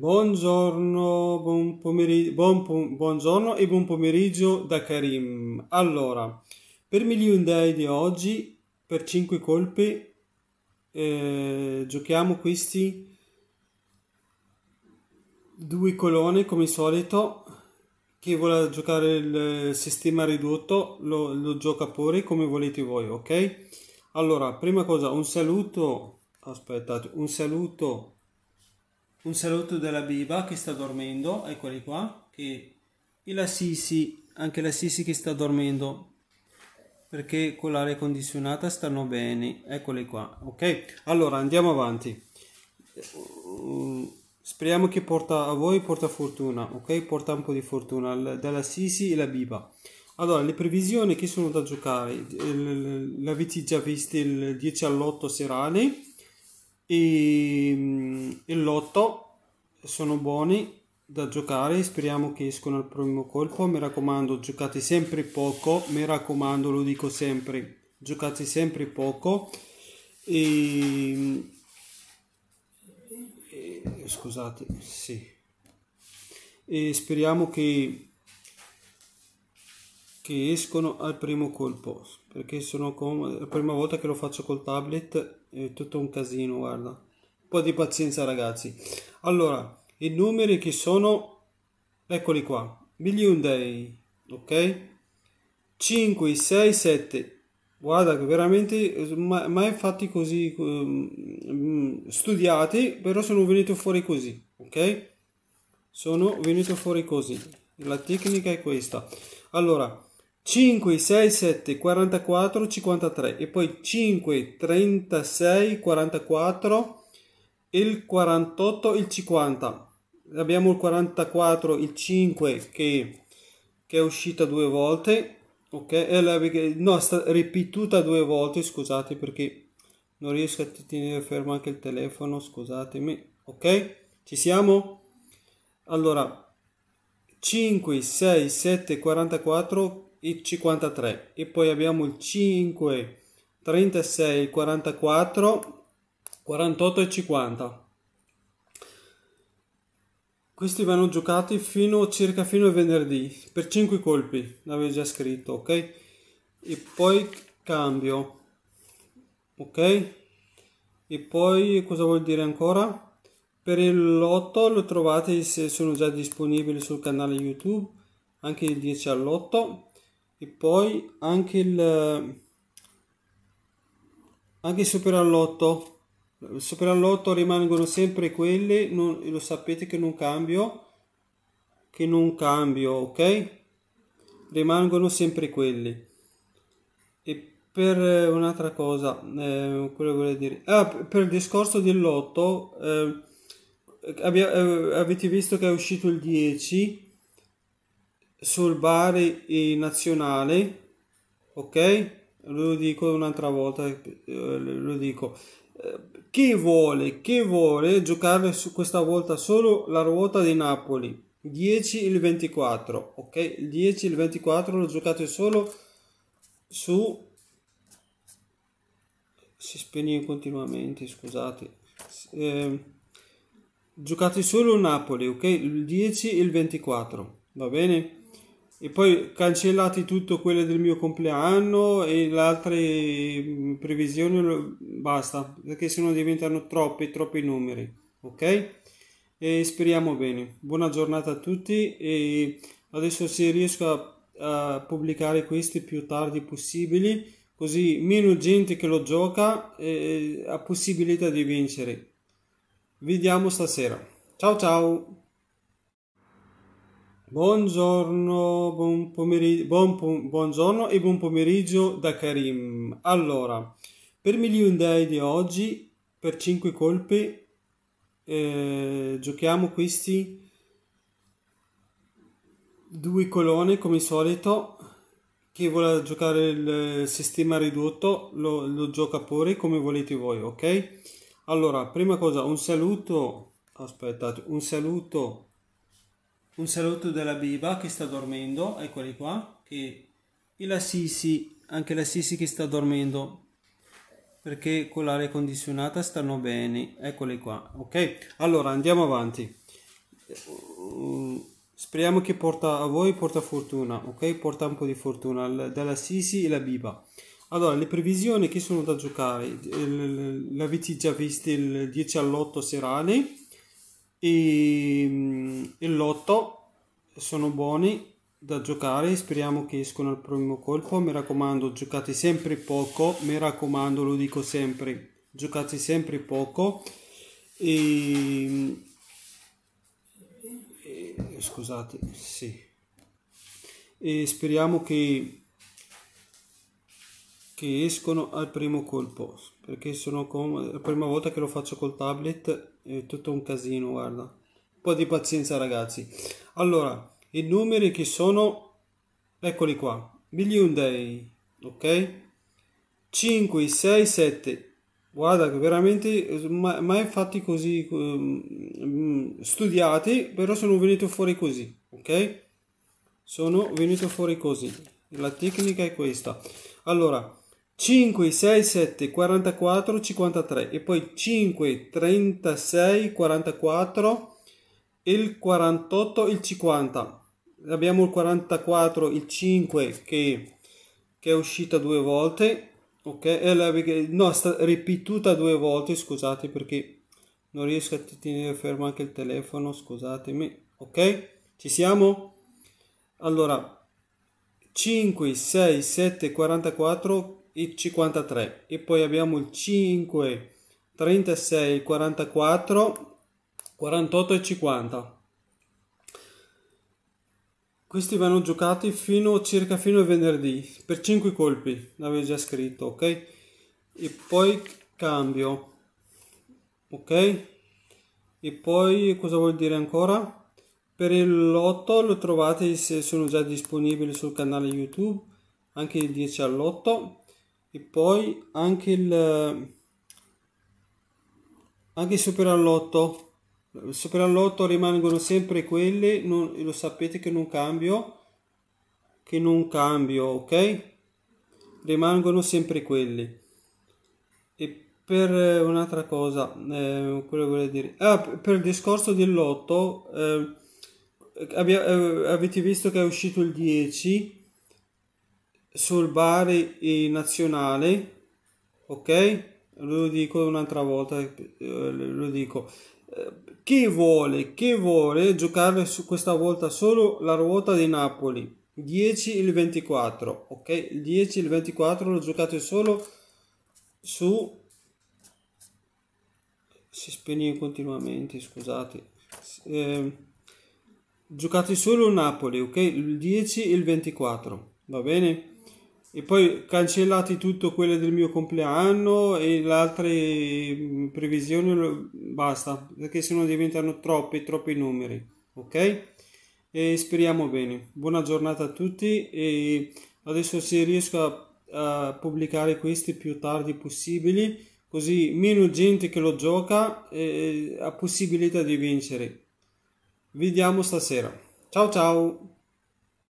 Buongiorno, buon pomeriggio, buon, buongiorno e buon pomeriggio da Karim. Allora, per Million Day di oggi, per 5 colpi, eh, giochiamo questi due colonne come solito. Chi vuole giocare il sistema ridotto lo, lo gioca pure come volete voi, ok? Allora, prima cosa, un saluto, aspettate, un saluto un saluto dalla Biba che sta dormendo, eccoli qua, e, e la Sisi, anche la Sisi che sta dormendo, perché con l'aria condizionata stanno bene, eccoli qua, ok? Allora andiamo avanti. Speriamo che porta a voi porta fortuna, ok? Porta un po' di fortuna dalla Sisi e la Biba. Allora, le previsioni che sono da giocare, l'avete già visto il 10 all'8 serale e, e l'8 sono buoni da giocare speriamo che escono al primo colpo mi raccomando giocate sempre poco mi raccomando lo dico sempre giocate sempre poco e, ehm, e eh, scusate sì e speriamo che che escono al primo colpo perché sono comode. La prima volta che lo faccio col tablet è tutto un casino, guarda. Un po' di pazienza, ragazzi. Allora, i numeri che sono eccoli qua. Million day, ok? 5, 6, 7. Guarda che veramente mai, fatti così ehm, mm, studiati, però sono venuto fuori così, ok? Sono venuto fuori così. La tecnica è questa. Allora, 5, 6, 7, 44, 53 e poi 5, 36, 44, il 48, il 50. Abbiamo il 44, il 5 che, che è uscita due volte, ok? E la, no, sta ripetuta due volte, scusate perché non riesco a tenere fermo anche il telefono, scusatemi, ok? Ci siamo? Allora, 5, 6, 7, 44, il 53 e poi abbiamo il 5, 36, 44, 48 e 50. Questi vanno giocati fino, circa fino al venerdì per 5 colpi, l'avevo già scritto, ok? E poi cambio, ok? E poi cosa vuol dire ancora? Per il lotto lo trovate se sono già disponibili sul canale YouTube, anche il 10 all'8 e poi anche il anche il superallotto il superallotto rimangono sempre quelli non, lo sapete che non cambio che non cambio ok rimangono sempre quelli e per eh, un'altra cosa eh, quello volevo dire ah, per il discorso del lotto eh, abbia, eh, avete visto che è uscito il 10 sul Bari nazionale, ok? Lo dico un'altra volta, eh, lo dico. Eh, chi vuole, chi vuole giocare su questa volta solo la ruota di Napoli, 10 il 24, ok? Il 10 il 24 lo giocate solo su... Si spegne continuamente, scusate. Eh, giocate solo Napoli, ok? Il 10 il 24, va bene? e poi cancellati tutto quello del mio compleanno e le altre mm, previsioni basta perché sennò diventano troppi troppi numeri ok e speriamo bene buona giornata a tutti e adesso se riesco a, a pubblicare questi più tardi possibili così meno gente che lo gioca eh, ha possibilità di vincere vediamo stasera ciao ciao Buongiorno, buon pomeriggio, buon pom buongiorno e buon pomeriggio da Karim. Allora, per Million Day di oggi, per 5 colpi, eh, giochiamo questi due colonne come solito. Chi vuole giocare il sistema ridotto lo, lo gioca pure come volete voi, ok? Allora, prima cosa, un saluto, aspettate, un saluto un saluto dalla Biba che sta dormendo, eccoli qua, e, e la Sisi, anche la Sisi che sta dormendo, perché con l'aria condizionata stanno bene, eccoli qua, ok? Allora andiamo avanti. Speriamo che porta a voi porta fortuna, ok? Porta un po' di fortuna dalla Sisi e la Biba. Allora, le previsioni che sono da giocare, l'avete già visto il 10 all'8 serale e, e l'8 sono buoni da giocare speriamo che escono al primo colpo mi raccomando giocate sempre poco mi raccomando lo dico sempre giocate sempre poco e, mm, e scusate sì e speriamo che che escono al primo colpo perché sono comode. La prima volta che lo faccio col tablet è tutto un casino, guarda. Un po' di pazienza, ragazzi. Allora, i numeri che sono eccoli qua. Million day, ok? 5, 6, 7. Guarda che veramente mai, eh, mai fatti così um, studiati, però sono venuto fuori così, ok? Sono venuto fuori così. La tecnica è questa. Allora, 5, 6, 7, 44, 53 e poi 5, 36, 44, il 48, il 50. Abbiamo il 44, il 5 che, che è uscita due volte, ok? no, sta ripetuta due volte, scusate perché non riesco a tenere fermo anche il telefono, scusatemi, ok? Ci siamo? Allora, 5, 6, 7, 44, il 53 e poi abbiamo il 5, 36, 44, 48 e 50. Questi vanno giocati fino, circa fino al venerdì per 5 colpi, l'avevo già scritto, ok? E poi cambio, ok? E poi cosa vuol dire ancora? Per il lotto lo trovate se sono già disponibili sul canale YouTube, anche il 10 all'8 e poi anche il anche il superallotto il superallotto rimangono sempre quelli non, lo sapete che non cambio che non cambio ok rimangono sempre quelli e per eh, un'altra cosa eh, quello che volevo dire ah, per il discorso del lotto eh, abbi- eh, avete visto che è uscito il 10 sul Bari nazionale ok lo dico un'altra volta eh, lo dico eh, chi vuole chi vuole giocare su questa volta solo la ruota di Napoli 10 il 24 ok 10 il 24 lo giocate solo su si spegne continuamente scusate eh, giocate solo Napoli ok il 10 il 24 va bene e poi cancellati tutto quello del mio compleanno e le altre mm, previsioni basta perché sennò diventano troppi troppi numeri ok e speriamo bene buona giornata a tutti e adesso se riesco a, a pubblicare questi più tardi possibili così meno gente che lo gioca ha possibilità di vincere vediamo stasera ciao ciao